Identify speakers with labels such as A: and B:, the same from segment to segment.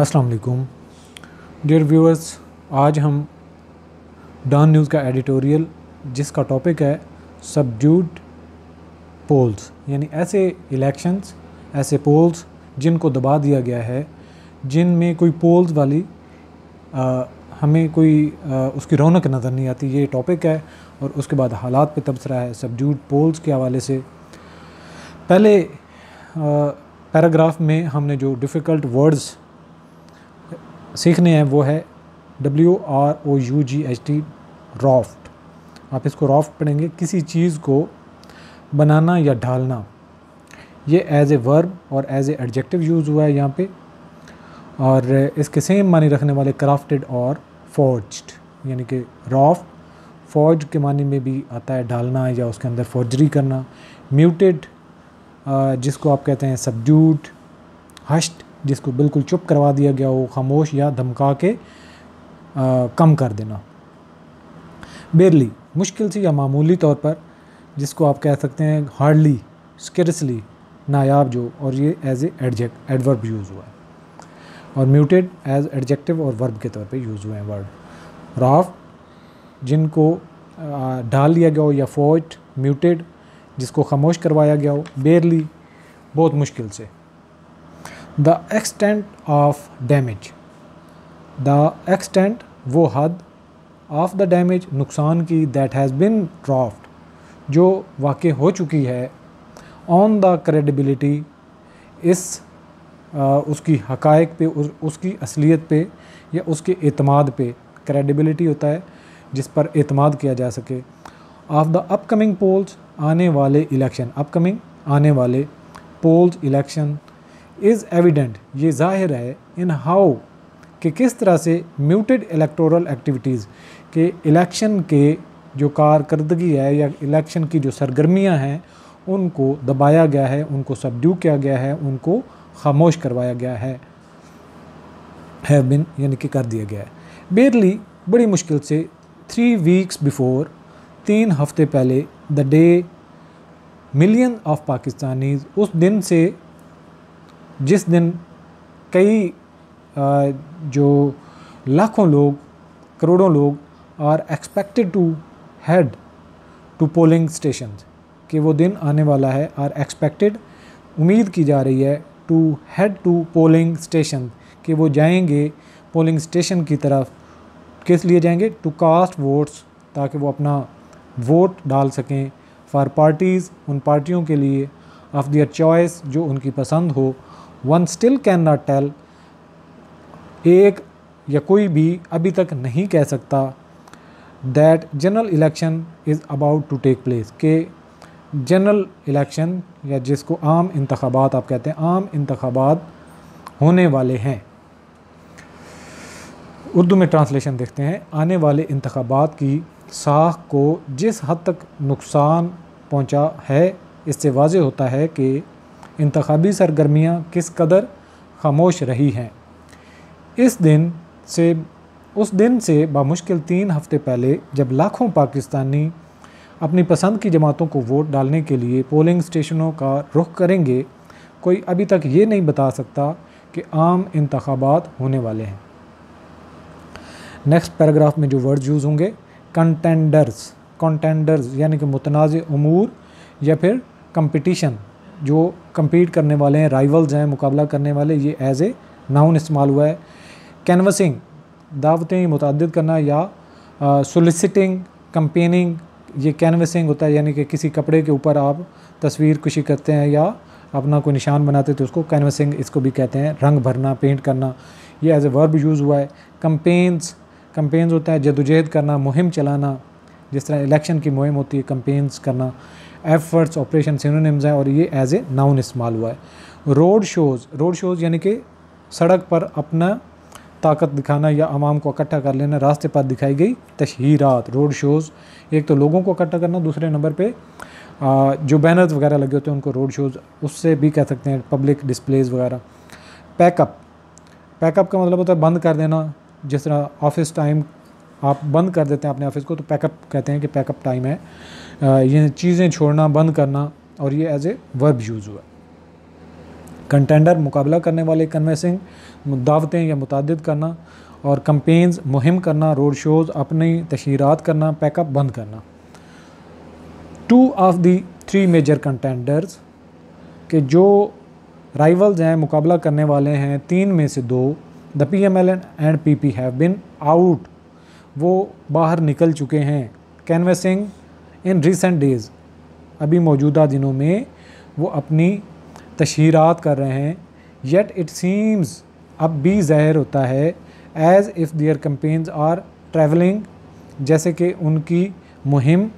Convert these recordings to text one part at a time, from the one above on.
A: अस्सलाम वालेकुम dear viewers आज हम डॉन न्यूज़ का एडिटोरियल जिसका टॉपिक है सबड्यूड पोल्स यानी ऐसे इलेक्शंस ऐसे पोल्स जिनको दबा दिया गया है जिन में कोई पोल्स वाली आ, हमें कोई आ, उसकी रौनक नज़र नहीं आती ये टॉपिक है और उसके बाद हालात पे तबसरा है सबड्यूड पोल्स के हवाले से पहले पैराग्राफ में हमने जो डिफ़िकल्ट वर्ड्स सीखने हैं वो है W R O U G H T wrought आप इसको रॉफ्ट पढ़ेंगे किसी चीज़ को बनाना या ढालना ये एज ए वर्ब और एज ए एडजेक्टिव यूज़ हुआ है यहाँ पे और इसके सेम मानी रखने वाले क्राफ्टेड और फॉर्ज्ड यानी कि रॉफ्ट फौज के मानी में भी आता है ढालना या उसके अंदर फौजरी करना म्यूटेड जिसको आप कहते हैं सबड्यूड हश्ट जिसको बिल्कुल चुप करवा दिया गया हो खामोश या धमका के आ, कम कर देना बेरली मुश्किल से या मामूली तौर पर जिसको आप कह सकते हैं हार्डली स्करसली नायाब जो और ये एज एडजेक्ट एडवर्ब यूज़ हुआ है और म्यूटेड एज एडजेक्टिव और वर्ब के तौर पे यूज़ हुए हैं वर्ड राफ जिनको ढाल लिया गया हो या फोट म्यूटेड जिसको खामोश करवाया गया हो बेरली बहुत मुश्किल से the extent of damage the extent वो हद ऑफ द डैमेज नुकसान की दैट हैज़ बिन ड्राफ्ट जो वाक़ हो चुकी है ऑन द क्रेडिबिलिटी इस आ, उसकी हकायक पे उस, उसकी असलियत पे या उसके अतमाद पे क्रेडिबिलिटी होता है जिस पर अतमाद किया जा सके ऑफ द अपकमिंग पोल्स आने वाले इलेक्शन अपकमिंग आने वाले पोल्स इलेक्शन इज़ एविडेंट ये जाहिर है इन हाउ कि किस तरह से म्यूटेड इलेक्टोरल एक्टिविटीज़ के इलेक्शन के जो कारकर्दगी है या इलेक्शन की जो सरगर्मियां हैं उनको दबाया गया है उनको सबड्यू किया गया है उनको खामोश करवाया गया है हैव बिन यानी कि कर दिया गया है बेरली बड़ी मुश्किल से थ्री वीक्स बिफोर तीन हफ्ते पहले the day million of Pakistanis उस दिन से जिस दिन कई जो लाखों लोग करोड़ों लोग are expected to head to polling station कि वो दिन आने वाला है आर एक्सपेक्टेड उम्मीद की जा रही है to head to polling station कि वो जाएंगे पोलिंग स्टेशन की तरफ किस लिए जाएंगे टू कास्ट वोट्स ताकि वो अपना वोट डाल सकें फॉर पार्टीज़ उन पार्टियों के लिए ऑफ़ दियर चॉइस जो उनकी पसंद हो one still can not tell एक या कोई भी अभी तक नहीं कह सकता that general election is about to take place के जनरल इलेक्शन या जिसको आम इंतबात आप कहते हैं आम इंतबात होने वाले हैं उर्दू में ट्रांसलेशन देखते हैं आने वाले इंतबात की साख को जिस हद तक नुकसान पहुंचा है इससे वाज होता है कि इंतबी सरगर्मियाँ किस कदर खामोश रही हैं इस दिन से उस दिन से बामुश्किल तीन हफ्ते पहले जब लाखों पाकिस्तानी अपनी पसंद की जमातों को वोट डालने के लिए पोलिंग स्टेशनों का रुख करेंगे कोई अभी तक ये नहीं बता सकता कि आम इंतबात होने वाले हैं नेक्स्ट पैराग्राफ में जो वर्ड यूज़ होंगे कंटेंडर्स कंटेंडर्स यानी कि मुतनाज़ अमूर या फिर कंपटीशन जो कम्पीट करने वाले हैं राइवल्स हैं मुकाबला करने वाले ये एज ए नाउन इस्तेमाल हुआ है कैनवसिंग दावतें मुतद करना या सोलिसटिंग कम्पेनिंग ये कैनवसिंग होता है यानी कि किसी कपड़े के ऊपर आप तस्वीर कुशी करते हैं या अपना कोई निशान बनाते तो उसको कैनवसिंग इसको भी कहते हैं रंग भरना पेंट करना ये एज ए वर्ब यूज़ हुआ है कम्पेंस कम्पेंस होता है जदोजहद करना मुहिम चलाना जिस तरह इलेक्शन की मुहिम होती है कम्पेंस करना एफर्ट्स ऑपरेशन सिनोनिम्स हैं और ये एज ए नाउन इस्तेमाल हुआ है रोड शोज़ रोड शोज़ यानी कि सड़क पर अपना ताकत दिखाना या आवाम को इकट्ठा कर लेना रास्ते पर दिखाई गई तशहरात रोड शोज़ एक तो लोगों को इकट्ठा करना दूसरे नंबर पे जो बैनर्स वगैरह लगे होते हैं उनको रोड शोज़ उससे भी कह सकते हैं पब्लिक डिस्प्लेज वगैरह पैकअप पैकअप का मतलब होता है बंद कर देना जिस तरह ऑफिस टाइम आप बंद कर देते हैं अपने ऑफिस को तो पैकअप कहते हैं कि पैकअप टाइम है ये चीज़ें छोड़ना बंद करना और ये एज ए वर्ब यूज़ हुआ कंटेंडर मुकाबला करने वाले कन्वेसिंग दावतें या मुतद करना और कंपेन्स मुहिम करना रोड शोज़ अपनी तशहरात करना पैकअप बंद करना two of the three major contenders के जो राइवल्स हैं मुकाबला करने वाले हैं तीन में से दो the P M L and P P have been out वो बाहर निकल चुके हैं कैनवसिंग इन रिसेंट डेज़ अभी मौजूदा दिनों में वो अपनी तशहरात कर रहे हैं येट इट सीम्स अब भी ज़ाहिर होता है as if their campaigns are travelling जैसे कि उनकी मुहिम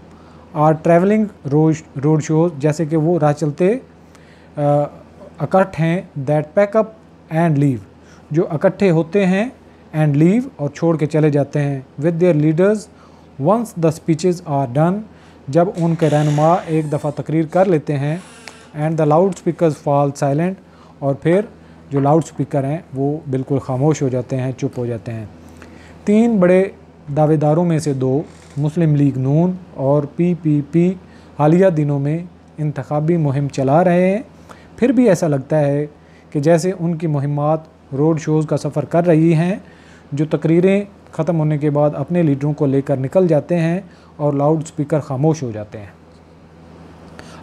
A: are travelling road road shows जैसे कि वो राह चलते इकट्ठ हैं दैट पैकअप एंड लीव जो इकट्ठे होते हैं एंड लीव और छोड़ के चले जाते हैं with their leaders once the speeches are done जब उनके रहनुमा एक दफ़ा तकरीर कर लेते हैं and the loud speaker fall silent और फिर जो लाउड स्पीकर हैं वो बिल्कुल खामोश हो जाते हैं चुप हो जाते हैं तीन बड़े दावेदारों में से दो मुस्लिम लीग नून और पी पी पी हालिया दिनों में इंतबी मुहिम चला रहे हैं फिर भी ऐसा लगता है कि जैसे उनकी मुहिमात रोड शोज़ का सफ़र कर रही हैं जो तकरीरें ख़त्म होने के बाद अपने लीडरों को लेकर निकल जाते हैं और लाउड स्पीकर खामोश हो जाते हैं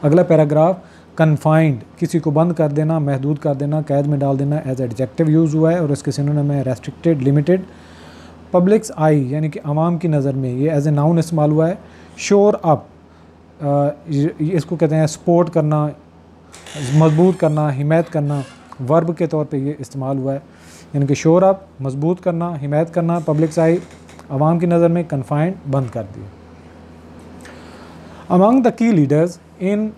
A: अगला पैराग्राफ कन्फाइंड किसी को बंद कर देना महदूद कर देना कैद में डाल देना एज एडजेक्टिव यूज़ हुआ है और इसके सिनोनिम में रेस्ट्रिक्टेड लिमिटेड पब्लिक्स आई यानी कि आवाम की नज़र में ये एज ए नाउन इस्तेमाल हुआ है शोर अप इसको कहते हैं सपोर्ट करना मजबूत करना हिमायत करना वर्ब के तौर पे ये इस्तेमाल हुआ है इनके शोर अप मजबूत करना हिमायत करना पब्लिक साइड आवाम की नज़र में कन्फाइंड बंद कर दिए अमंग द की लीडर्स इन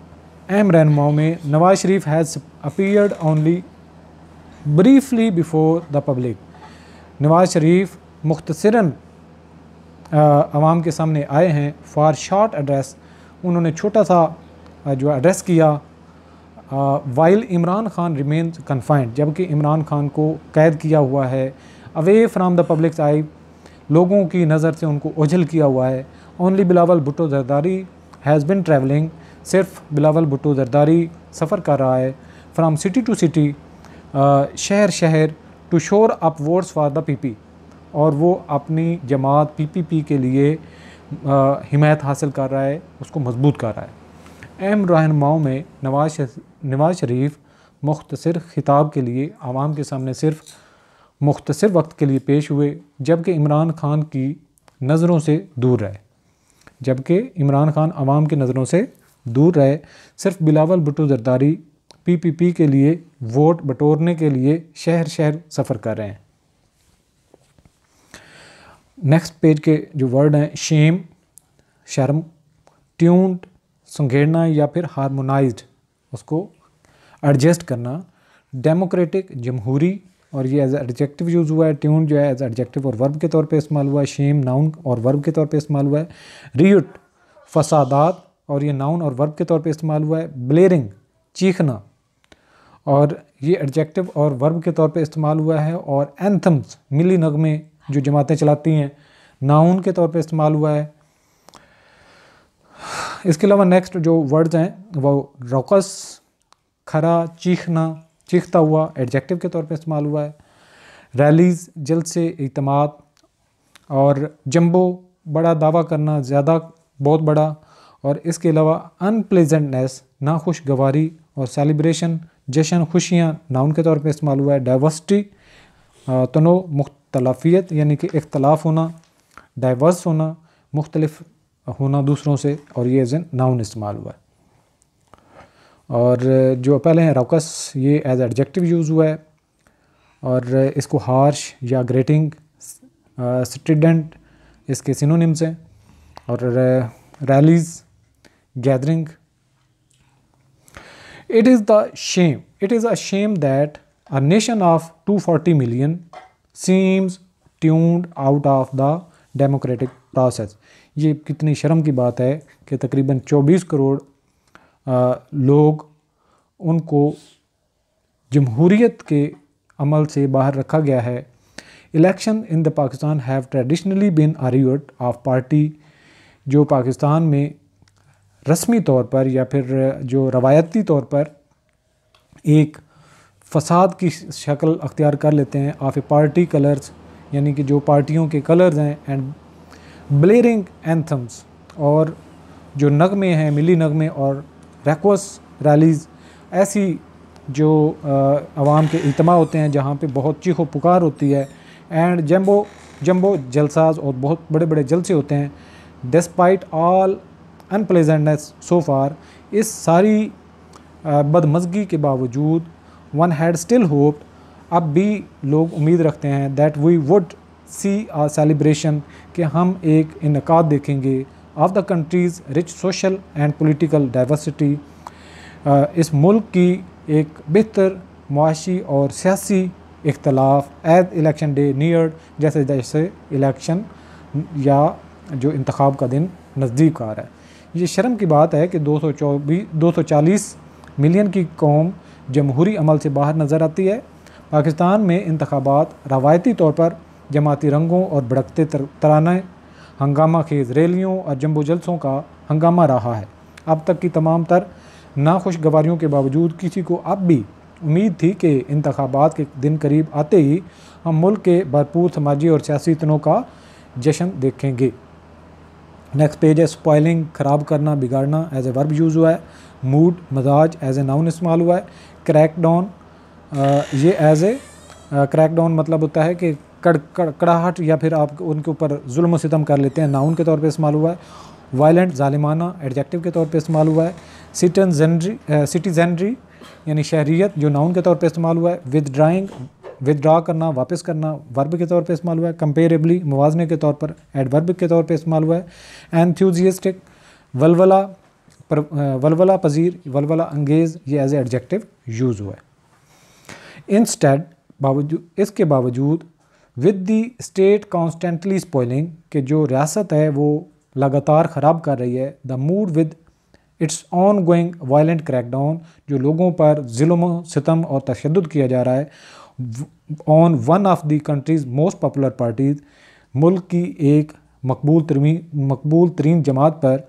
A: अहम रहनुमाओं में Nawaz Sharif has appeared only briefly before the public Nawaz Sharif मुख्तसरा आवाम के सामने आए हैं फॉर शॉर्ट एड्रेस उन्होंने छोटा सा जो एड्रेस किया while Imran Khan remains confined जबकि इमरान खान को कैद किया हुआ है away from the public eye लोगों की नज़र से उनको ओझल किया हुआ है only Bilawal Bhutto Zardari has been travelling सिर्फ बिलावल भुटो जरदारी सफ़र कर रहा है फ्राम सिटी टू सिटी शहर शहर to shore up votes for the PP और वो अपनी जमात पीपीपी के लिए हिमायत हासिल कर रहा है उसको मजबूत कर रहा है अहम रहनुमाओं में नवाज नवाज शरीफ मुख्तर खिताब के लिए आवाम के सामने सिर्फ मुख्तर वक्त के लिए पेश हुए जबकि इमरान खान की नज़रों से दूर रहे जबकि इमरान खान आवाम की नज़रों से दूर रहे सिर्फ Bilawal Bhutto Zardari P P P के लिए वोट बटोरने के लिए शहर शहर सफ़र कर रहे हैं नेक्स्ट पेज के जो वर्ड हैं शेम शर्म ट्यून्ड संघेड़ना या फिर हारमोनाइज उसको एडजस्ट करना डेमोक्रेटिक जमहूरी और ये एज एडजेक्टिव यूज़ हुआ है ट्यून जो है एज एडजेक्टिव और वर्ब के तौर पे इस्तेमाल हुआ है शेम नाउन और वर्ब के तौर पे इस्तेमाल हुआ है रियुट फसादात और ये नाउन और वर्ब के तौर पे इस्तेमाल हुआ है ब्लेरिंग चीखना और ये एडजेक्टिव और वर्ब के तौर पे इस्तेमाल हुआ है और एंथम्स मिली नगमे जो जमातें चलाती हैं नाउन के तौर पर इस्तेमाल हुआ है इसके अलावा नेक्स्ट जो वर्ड्स हैं वो रोकस खरा चीखना चीखता हुआ एडजेक्टिव के तौर पे इस्तेमाल हुआ है रैलीज़ से इतमाद और जम्बो बड़ा दावा करना ज़्यादा बहुत बड़ा और इसके अलावा अनप्लेजेंटनेस नाखुशगवारी और सेलिब्रेशन जशन खुशियाँ नाउन के तौर पे इस्तेमाल हुआ है डाइवर्सटी तनो मुख्तलफियत यानी कि इख्तलाफ होना डाइवर्स होना मुख्तलिफ होना दूसरों से और ये एज एन नाउन इस्तेमाल हुआ है और जो पहले हैं रोकस ये एज एडजेक्टिव यूज़ हुआ है और इसको हार्श या ग्रेटिंग स्ट्रिडेंट इसके सिनोनिम्स हैं और rallies gathering it is the shame it is a shame that a nation of 240 million seems tuned out of the democratic process ये कितनी शर्म की बात है कि तकरीबन 24 करोड़ आ, लोग उनको जमहूरीत के अमल से बाहर रखा गया है election in the Pakistan have traditionally been a riot of party जो पाकिस्तान में रस्मी तौर पर या फिर जो रवायती तौर पर एक फसाद की शक्ल अख्तियार कर लेते हैं ऑफ ए पार्टी कलर्स यानी कि जो पार्टियों के कलर्स हैं एंड ब्लेरिंग एंथम्स और जो नगमे हैं मिली नगमे और रेक्वस रैलीज़ ऐसी जो आवाम के इतमा होते हैं जहाँ पे बहुत चीखो पुकार होती है एंड जम्बो जम्बो जलसाज और बहुत बड़े बड़े जलसे होते हैं despite all unpleasantness so far इस सारी बदमजगी के बावजूद वन हैड स्टिल होप अब भी लोग उम्मीद रखते हैं that we would see a celebration के हम एक इनका देखेंगे of the country's rich social and political diversity इस मुल्क की एक बेहतर मुआशी और सियासी इख्तलाफ एज इलेक्शन डे नियर जैसे जैसे इलेक्शन या जो इंतखब का दिन नज़दीक आ रहा है ये शर्म की बात है कि दो सौ चौबीस दो सौ चालीस मिलियन की कौम जमहूरी अमल से बाहर नज़र आती है पाकिस्तान में इंतबात रवायती तौर पर जमाती रंगों और भड़कते तर, तराने हंगामा खेज रैलियों और जम्बो जलसों का हंगामा रहा है अब तक की तमाम तर नाखुशगवारियों के बावजूद किसी को अब भी उम्मीद थी कि इंतबात के दिन करीब आते ही हम मुल्क के भरपूर समाजी और सियासी तनों का जश्न देखेंगे नेक्स्ट पेज है स्पॉइलिंग ख़राब करना बिगाड़ना एज ए वर्ब यूज़ हुआ है मूड मजाज एज ए नाउन इस्तेमाल हुआ है क्रैक डाउन ये एज ए क्रैक डाउन मतलब होता है कि कड़कड़ाहट या फिर आप उनके ऊपर जुल्म सितम कर लेते हैं नाउन के तौर पर इस्तेमाल हुआ है वायलेंट ालिमाना एडजेक्टिव के तौर पर इस्तेमाल हुआ है सिटनजेंड्री सिटीजनरी यानी शहरीत जो नाउन के तौर पर इस्तेमाल हुआ है विद ड्राइंग विदड्रा करना वापस करना वर्ब के तौर पर इस्तेमाल हुआ है कंपेरेबली मुवजने के तौर पर एडवर्ब के तौर पर इस्तेमाल हुआ है एनथ्यूजियस्टिक वलवला पर, वलवला पजीर वलवला अंगेज़ ये एज एडजेक्टिव यूज़ हुआ है इंस्टेड बावजूद इसके बावजूद with the state constantly spoiling कि जो रियासत है वो लगातार ख़राब कर रही है the mood with its ongoing violent crackdown जो लोगों पर जुल्म सितम और तशद किया जा रहा है on one of the country's most popular parties मुल्क की एक मकबूल तरमी मकबूल तरीन जमात पर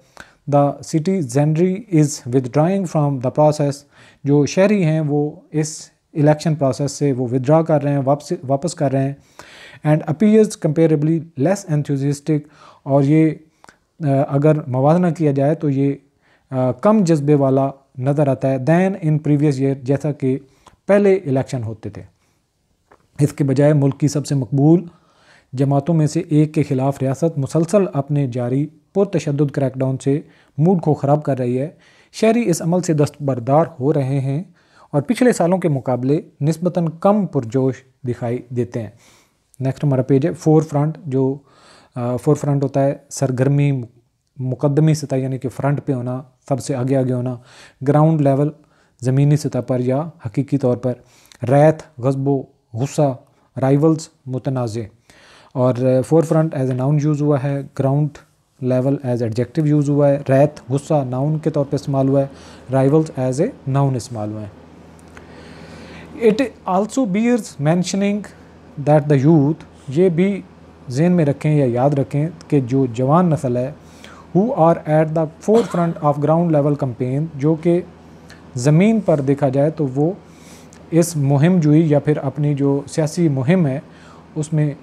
A: the city gentry is withdrawing from the process जो शहरी हैं वो इस इलेक्शन प्रोसेस से वो विदड्रा कर रहे हैं वापस वापस कर रहे हैं and appears comparably less enthusiastic और ये अगर मवाजना किया जाए तो ये कम जज्बे वाला नज़र आता है दैन इन प्रीवियस ईयर जैसा कि पहले इलेक्शन होते थे इसके बजाय मुल्क की सबसे मकबूल जमातों में से एक के ख़िलाफ़ रियासत मुसलसल अपने जारी पुरतशद क्रैकडाउन से मूड को ख़राब कर रही है शहरी इस अमल से दस्तबरदार हो रहे हैं और पिछले सालों के मुकाबले नस्बता कम पुरजोश दिखाई देते हैं नेक्स्ट हमारा पेज है फोर फ्रंट जो फोर फ्रंट होता है सरगर्मी मुकदमी सतह यानी कि फ्रंट पे होना सबसे आगे आगे होना ग्राउंड लेवल ज़मीनी सतह पर या हकीकी तौर पर रैत गजबो गुस्सा राइवल्स मुतनाज़े और forefront as a noun use हुआ है ground level as adjective use हुआ है रैत गुस्सा नाउन के तौर पर इस्तेमाल हुआ है राइवल्स एज ए नाउन इस्तेमाल हुआ है it also bears mentioning that the youth ये भी जेन में रखें या याद रखें कि जो जवान नस्ल है who are at the forefront of ground level campaign जो कि ज़मीन पर देखा जाए तो वो इस मुहिम जुई या फिर अपनी जो सियासी मुहिम है उसमें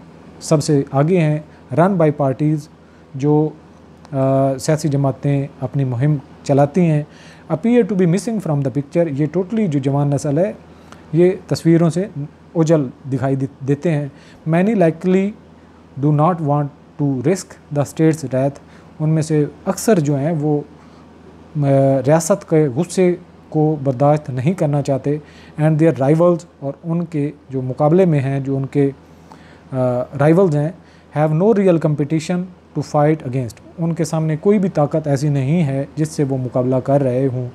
A: सबसे आगे हैं रन बाई पार्टीज़ जो सियासी जमातें अपनी मुहिम चलाती हैं appear to be missing from the picture ये टोटली जो जवान नस्ल है ये तस्वीरों से उजल दिखाई देते हैं many likely do not want to risk the state's wrath उनमें से अक्सर जो हैं वो रियासत के गुस्से को बर्दाश्त नहीं करना चाहते एंड देयर राइवल्स और उनके जो मुकाबले में हैं जो उनके राइवल्स हैं have no real competition to fight against उनके सामने कोई भी ताकत ऐसी नहीं है जिससे वो मुकाबला कर रहे हों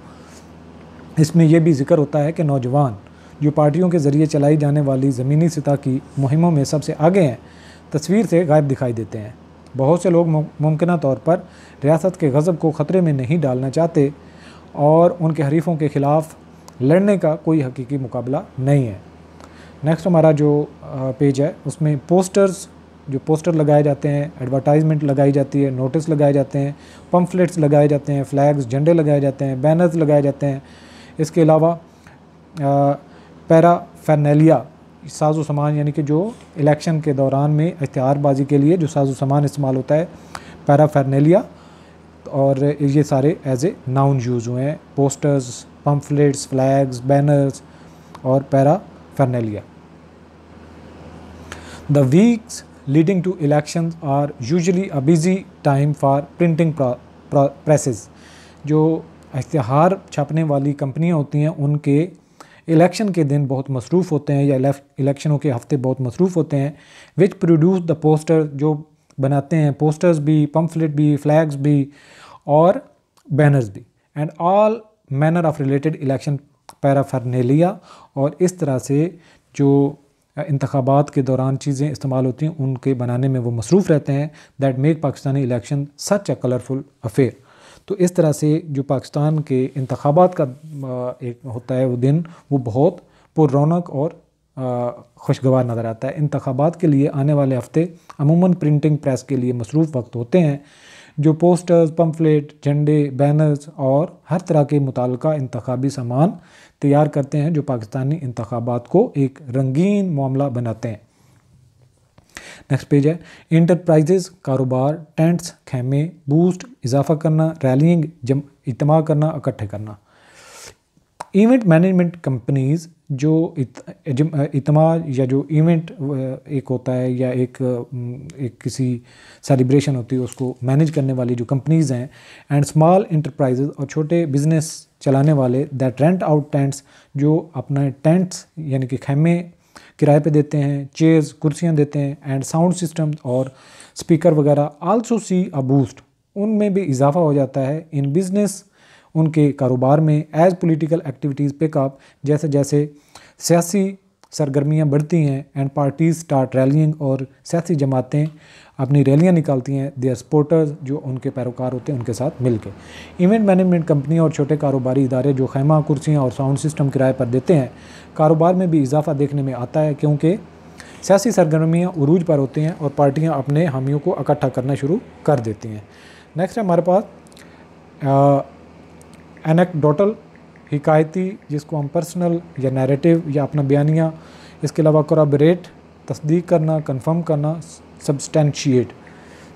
A: इसमें यह भी जिक्र होता है कि नौजवान जो पार्टियों के ज़रिए चलाई जाने वाली ज़मीनी सतह की मुहिमों में सबसे आगे हैं तस्वीर से गायब दिखाई देते हैं बहुत से लोग मुमकिन तौर पर रियासत के गज़ब को ख़तरे में नहीं डालना चाहते और उनके हरीफों के ख़िलाफ़ लड़ने का कोई हकीकी मुकाबला नहीं है नेक्स्ट हमारा जो पेज है उसमें पोस्टर्स जो पोस्टर लगाए जाते हैं एडवर्टाइजमेंट लगाई जाती है नोटिस लगाए जाते हैं पम्फलेट्स लगाए जाते हैं फ्लैग्स झंडे लगाए जाते हैं बैनर्स लगाए जाते हैं इसके अलावा पैराफेनेलिया साजो सामान यानी कि जो इलेक्शन के दौरान में इश्तारबाजी के लिए जो साजो सामान इस्तेमाल होता है पैराफेनेलिया और ये सारे एज ए नाउन यूज़ हुए हैं पोस्टर्स पम्फलेट्स फ्लैग्स बैनर्स और paraphernalia the weeks leading to election are usually a busy time for printing presses जो इश्तहार छापने वाली कंपनियाँ होती हैं उनके इलेक्शन के दिन बहुत मसरूफ़ होते हैं या इलेक्शनों के हफ्ते बहुत मसरूफ़ होते हैं विच प्रोड्यूस द पोस्टर जो बनाते हैं पोस्टर्स भी पम्फलेट भी फ्लैग्स भी और बैनर्स भी and all manner of related election paraphernalia और इस तरह से जो इंतबात के दौरान चीज़ें इस्तेमाल होती हैं उनके बनाने में वो मसरूफ़ रहते हैं that make Pakistani election such a colourful affair तो इस तरह से जो पाकिस्तान के इंतबात का एक होता है वो दिन वो बहुत रौनक और खुशगवार नज़र आता है इंतबात के लिए आने वाले हफ्ते अमूमन प्रिंटिंग प्रेस के लिए मसरूफ़ वक्त होते हैं जो पोस्टर्स पम्फलेट झंडे बैनर्स और हर तरह के मुतल इंतबी सामान तैयार करते हैं जो पाकिस्तानी इंतबात को एक रंगीन मामला बनाते हैं नेक्स्ट पेज है इंटरप्राइजेज कारोबार टेंट्स खेमे बूस्ट इजाफा करना रैलिंग जम इतमा करना इकट्ठे करना इवेंट मैनेजमेंट कंपनीज़ जो इत, इतमा या जो इवेंट एक होता है या एक एक किसी सेलिब्रेशन होती है उसको मैनेज करने वाली जो कंपनीज़ हैं एंड स्मॉल इंटरप्राइजेज और छोटे बिजनेस चलाने वाले दैट रेंट आउट टेंट्स जो अपने टेंट्स यानी कि खेमे किराए पे देते हैं चेयर्स कुर्सियाँ देते हैं एंड साउंड सिस्टम और स्पीकर वगैरह आल्सो सी अ बूस्ट उनमें भी इजाफा हो जाता है इन बिज़नेस उनके कारोबार में एज पॉलिटिकल एक्टिविटीज़ पिकअप जैसे जैसे सियासी सरगर्मियाँ बढ़ती हैं एंड पार्टीज़ स्टार्ट रैलियंग और सियासी जमातें अपनी रैलियाँ निकालती हैं देयर सपोर्टर्स जो उनके पैरोकार होते हैं उनके साथ मिलकर इवेंट मैनेजमेंट कंपनी और छोटे कारोबारी इदारे जो खैमा कुर्सियाँ और साउंड सिस्टम किराए पर देते हैं कारोबार में भी इजाफा देखने में आता है क्योंकि सियासी सरगर्मियाँ उरूज पर होती हैं और पार्टियाँ अपने हामियों को इकट्ठा करना शुरू कर देती हैं नेक्स्ट है हमारे पास एनेक्टोटल हिकायती जिसको हम पर्सनल या नैरेटिव या अपना बयानिया इसके अलावा कराबरेट तस्दीक करना कन्फर्म करना सब्सटेंशिएट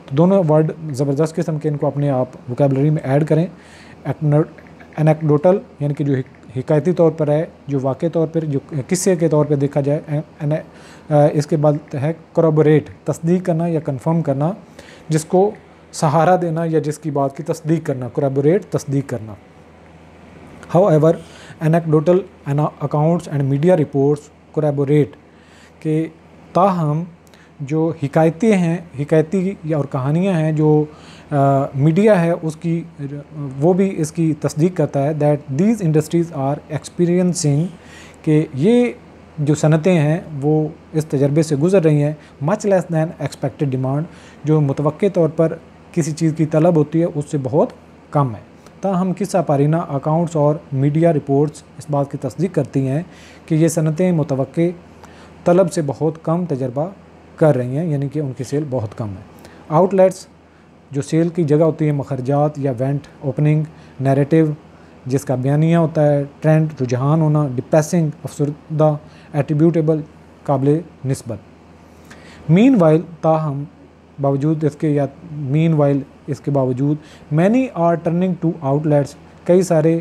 A: तो दोनों वर्ड ज़बरदस्त किस्म के इनको अपने आप वोकेबलरी में ऐड करें एनेक्डोटल यानी कि जो हिकायती तौर पर है जो वाक़ तौर पर जो किस्से के तौर पर देखा जाए इसके बाद है कराबरेट तस्दीक करना या कन्फर्म करना जिसको सहारा देना या जिसकी बात की तस्दीक करना कराबरेट तस्दीक करना However, anecdotal accounts and media reports corroborate के ताहम जो हिकायतें हैं हिकायती और कहानियां हैं जो आ, मीडिया है उसकी वो भी इसकी तस्दीक करता है that these industries are experiencing कि ये जो सनतें हैं वो इस तजर्बे से गुज़र रही हैं much less than expected demand जो मुतव तौर पर किसी चीज़ की तलब होती है उससे बहुत कम है ताहम किस्सा पारीना अकाउंट्स और मीडिया रिपोर्ट्स इस बात की तस्दीक करती हैं कि ये सनतें मुतव तलब से बहुत कम तजर्बा कर रही हैं यानी कि उनकी सेल बहुत कम है आउटलेट्स जो सेल की जगह होती है मखरजात या वेंट ओपनिंग नैरेटिव जिसका बयानिया होता है ट्रेंड रुझान होना डिप्रेसिंग अफसरदा एट्रीब्यूटेबल काबिल नस्बत मीन वाइल ताहम बावजूद इसके या मीन वाइल इसके बावजूद many are turning to outlets कई सारे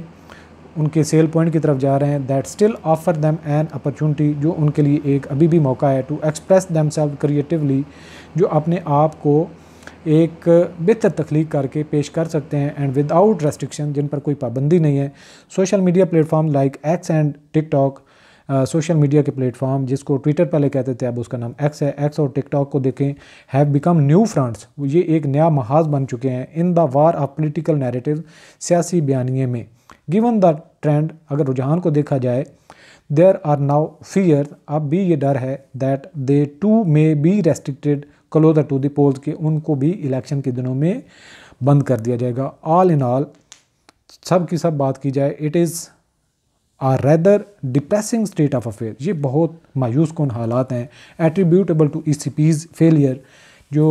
A: उनके सेल पॉइंट की तरफ जा रहे हैं that still offer them an opportunity जो उनके लिए एक अभी भी मौका है to express themselves creatively जो अपने आप को एक बेहतर तख्लीक करके पेश कर सकते हैं एंड विदाउट रेस्ट्रिक्शन जिन पर कोई पाबंदी नहीं है social media platform like X and TikTok social media के प्लेटफॉर्म जिसको ट्विटर पहले कहते थे अब उसका नाम एक्स है एक्स और टिकटॉक को देखें हैव बिकम न्यू फ्रंट्स ये एक नया महाज बन चुके हैं in the war of political narrative सियासी बयानिए में गिवन द ट्रेंड अगर रुझान को देखा जाए देयर आर नाउ फीयर अब भी ये डर है that they too may be restricted closer to the polls के उनको भी इलेक्शन के दिनों में बंद कर दिया जाएगा ऑल इन ऑल सब की सब बात की जाए it is or rather depressing state of affair ये बहुत मायूस कौन हालात हैं attributable to E C P's failure जो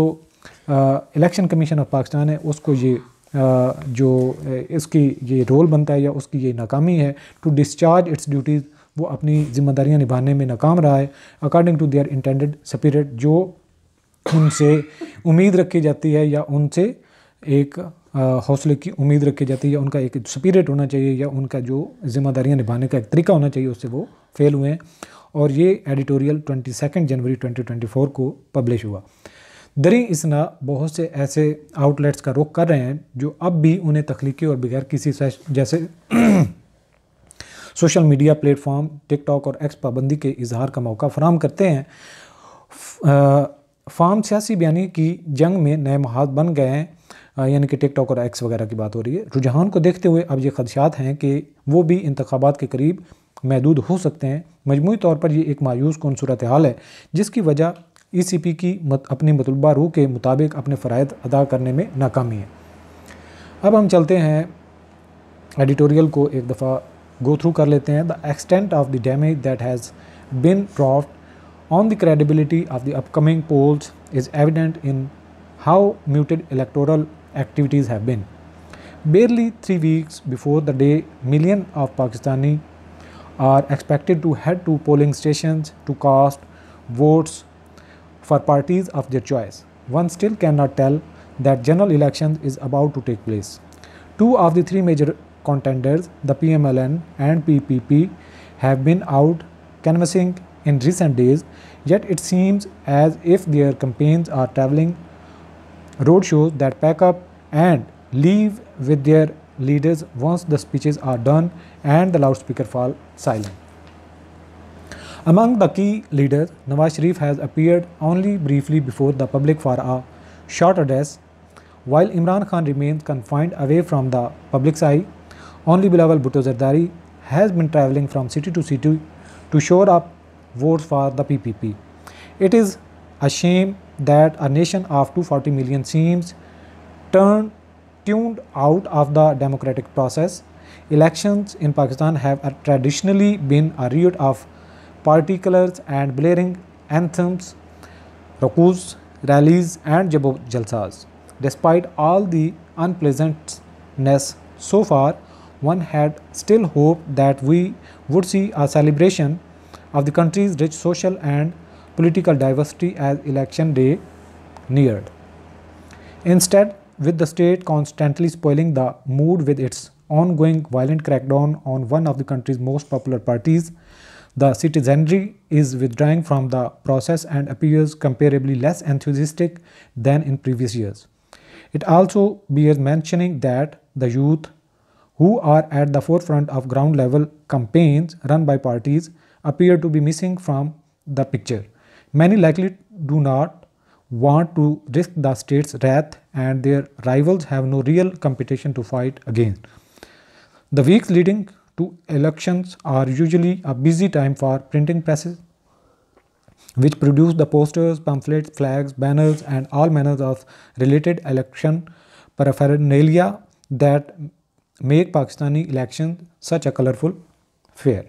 A: इलेक्शन कमीशन ऑफ पाकिस्तान है उसको ये आ, जो इसकी ये रोल बनता है या उसकी ये नाकामी है टू डिस्चार्ज इट्स ड्यूटीज़ वो अपनी जिम्मेदारियाँ निभाने में नाकाम रहा है according to their intended spirit जो उनसे उम्मीद रखी जाती है या उनसे एक हौसले की उम्मीद रखी जाती है या उनका एक स्पिरिट होना चाहिए या उनका जो जिम्मेदारियां निभाने का एक तरीका होना चाहिए उससे वो फेल हुए हैं और ये editorial twenty second January four को पब्लिश हुआ दरी इसना बहुत से ऐसे आउटलेट्स का रुख कर रहे हैं जो अब भी उन्हें तख्लीकी और बगैर किसी जैसे सोशल मीडिया प्लेटफॉर्म टिकटॉक और एक्स पाबंदी के इजहार का मौका फराम करते हैं फार्म सियासी बयानी की जंग में नए महाज बन गए हैं यानी कि टिकटॉक और एक्स वगैरह की बात हो रही है रुझान को देखते हुए अब ये खदशात हैं कि वो भी इंतबात के करीब महदूद हो सकते हैं मजमू तौर पर ये एक मायूस कौन सूरत हाल है जिसकी वजह ई सी पी की मत, अपनी मतलबा रूह के मुताबिक अपने फ़राइद अदा करने में नाकामी है अब हम चलते हैं एडिटोरियल को एक दफ़ा गो थ्रू कर लेते हैं the extent of the damage that has been draft on the credibility of the upcoming polls is evident in how muted electoral activities have been. Barely three weeks before the day, millions of Pakistani are expected to head to polling stations to cast votes for parties of their choice. One still cannot tell that general election is about to take place. Two of the three major contenders, the PMLN and PPP, have been out canvassing in recent days, yet it seems as if their campaigns are traveling roadshows that pack up and leave with their leaders once the speeches are done and the loudspeaker fall silent. Among the key leaders, Nawaz Sharif has appeared only briefly before the public for a short address, while Imran Khan remains confined away from the public's eye. Only Bilawal Bhutto Zardari has been travelling from city to city to shore up votes for the PPP. It is a shame that a nation of 240 million seems turned tuned out of the democratic process. Elections in Pakistan have traditionally been a riot of party colors and blaring anthems, rukus, rallies and jalsas. Despite all the unpleasantness so far, one had still hoped that we would see a celebration of the country's rich social and political diversity as election day neared. Instead, with the state constantly spoiling the mood with its ongoing violent crackdown on one of the country's most popular parties, the citizenry is withdrawing from the process and appears comparably less enthusiastic than in previous years. It also bears mentioning that the youth who are at the forefront of ground level campaigns run by parties appear to be missing from the picture. Many likely do not want to risk the state's wrath and their rivals have no real competition to fight against. The weeks leading to elections are usually a busy time for printing presses which produce the posters, pamphlets, flags, banners and all manners of related election paraphernalia that make Pakistani elections such a colorful fair.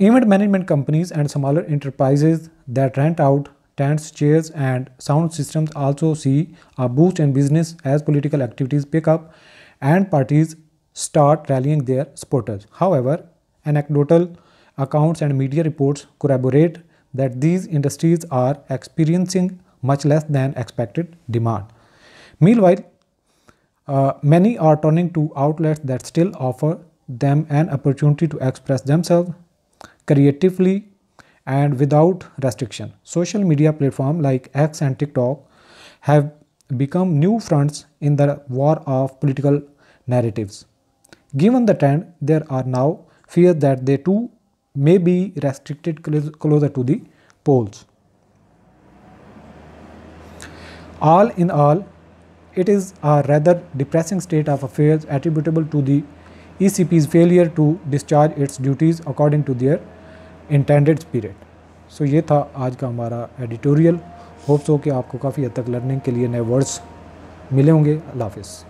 A: Event management companies and smaller enterprises that rent out tents, chairs and sound systems also see a boost in business as political activities pick up and parties start rallying their supporters. However, anecdotal accounts and media reports corroborate that these industries are experiencing much less than expected demand. Meanwhile, uh, many are turning to outlets that still offer them an opportunity to express themselves creatively and without restriction. Social media platforms like X and TikTok have become new fronts in the war of political narratives. Given the trend, there are now fears that they too may be restricted closer to the polls. All in all, it is a rather depressing state of affairs attributable to the ECP's failure to discharge its duties according to their intended spirit so ये था आज का हमारा editorial hopes हो कि आपको काफ़ी हद तक लर्निंग के लिए नए वर्ड्स मिले होंगे अल्लाह हाफिज़